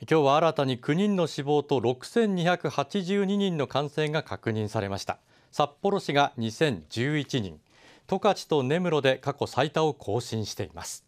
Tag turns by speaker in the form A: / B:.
A: 今日は新たに9人の死亡と6282人の感染が確認されました札幌市が2011人十勝と根室で過去最多を更新しています